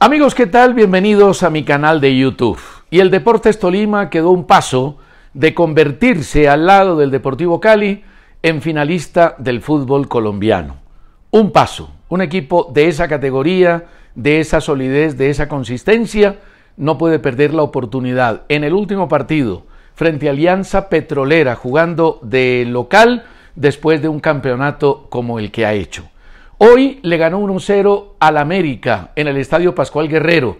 Amigos, ¿qué tal? Bienvenidos a mi canal de YouTube. Y el Deportes Tolima quedó un paso de convertirse al lado del Deportivo Cali en finalista del fútbol colombiano. Un paso, un equipo de esa categoría, de esa solidez, de esa consistencia, no puede perder la oportunidad. En el último partido, frente a Alianza Petrolera, jugando de local después de un campeonato como el que ha hecho. Hoy le ganó 1-0 al América en el Estadio Pascual Guerrero,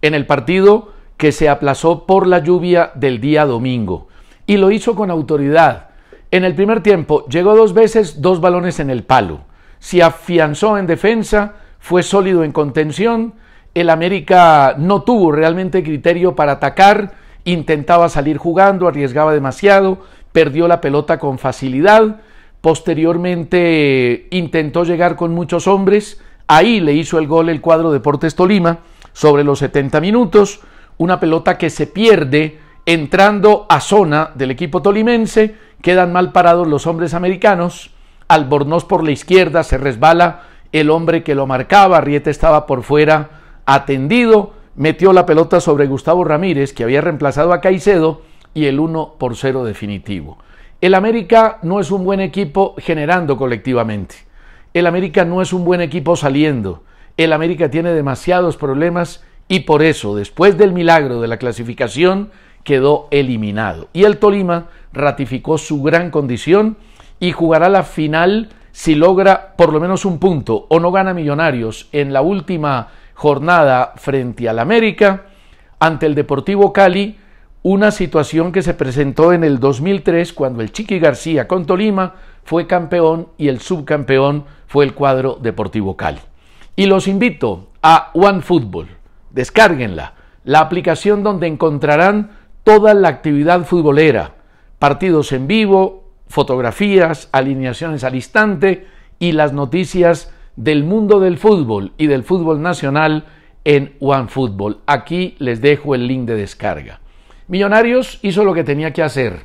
en el partido que se aplazó por la lluvia del día domingo. Y lo hizo con autoridad. En el primer tiempo llegó dos veces, dos balones en el palo. Se afianzó en defensa, fue sólido en contención. El América no tuvo realmente criterio para atacar, intentaba salir jugando, arriesgaba demasiado, perdió la pelota con facilidad Posteriormente intentó llegar con muchos hombres. Ahí le hizo el gol el cuadro Deportes Tolima sobre los 70 minutos. Una pelota que se pierde entrando a zona del equipo tolimense. Quedan mal parados los hombres americanos. Albornoz por la izquierda se resbala el hombre que lo marcaba. Riete estaba por fuera atendido. Metió la pelota sobre Gustavo Ramírez, que había reemplazado a Caicedo, y el 1 por 0 definitivo. El América no es un buen equipo generando colectivamente. El América no es un buen equipo saliendo. El América tiene demasiados problemas y por eso, después del milagro de la clasificación, quedó eliminado. Y el Tolima ratificó su gran condición y jugará la final si logra por lo menos un punto o no gana Millonarios en la última jornada frente al América, ante el Deportivo Cali una situación que se presentó en el 2003 cuando el Chiqui García con Tolima fue campeón y el subcampeón fue el cuadro Deportivo Cali. Y los invito a OneFootball. Descárguenla, la aplicación donde encontrarán toda la actividad futbolera, partidos en vivo, fotografías, alineaciones al instante y las noticias del mundo del fútbol y del fútbol nacional en OneFootball. Aquí les dejo el link de descarga. Millonarios hizo lo que tenía que hacer.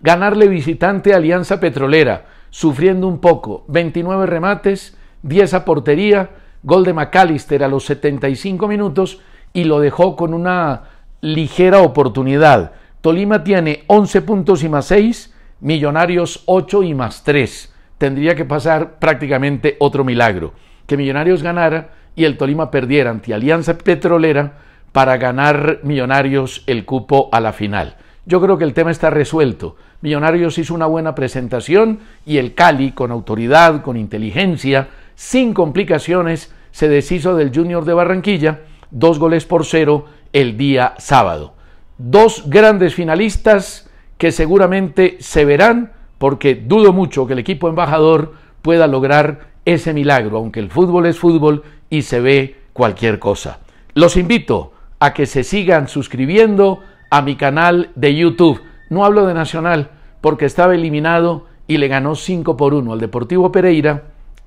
Ganarle visitante a Alianza Petrolera, sufriendo un poco, 29 remates, 10 a portería, gol de McAllister a los 75 minutos y lo dejó con una ligera oportunidad. Tolima tiene 11 puntos y más 6, Millonarios 8 y más 3. Tendría que pasar prácticamente otro milagro. Que Millonarios ganara y el Tolima perdiera ante Alianza Petrolera para ganar Millonarios el cupo a la final. Yo creo que el tema está resuelto. Millonarios hizo una buena presentación y el Cali, con autoridad, con inteligencia, sin complicaciones, se deshizo del Junior de Barranquilla, dos goles por cero el día sábado. Dos grandes finalistas que seguramente se verán, porque dudo mucho que el equipo embajador pueda lograr ese milagro, aunque el fútbol es fútbol y se ve cualquier cosa. Los invito a que se sigan suscribiendo a mi canal de YouTube. No hablo de Nacional porque estaba eliminado y le ganó 5 por 1 al Deportivo Pereira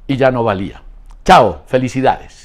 y ya no valía. Chao, felicidades.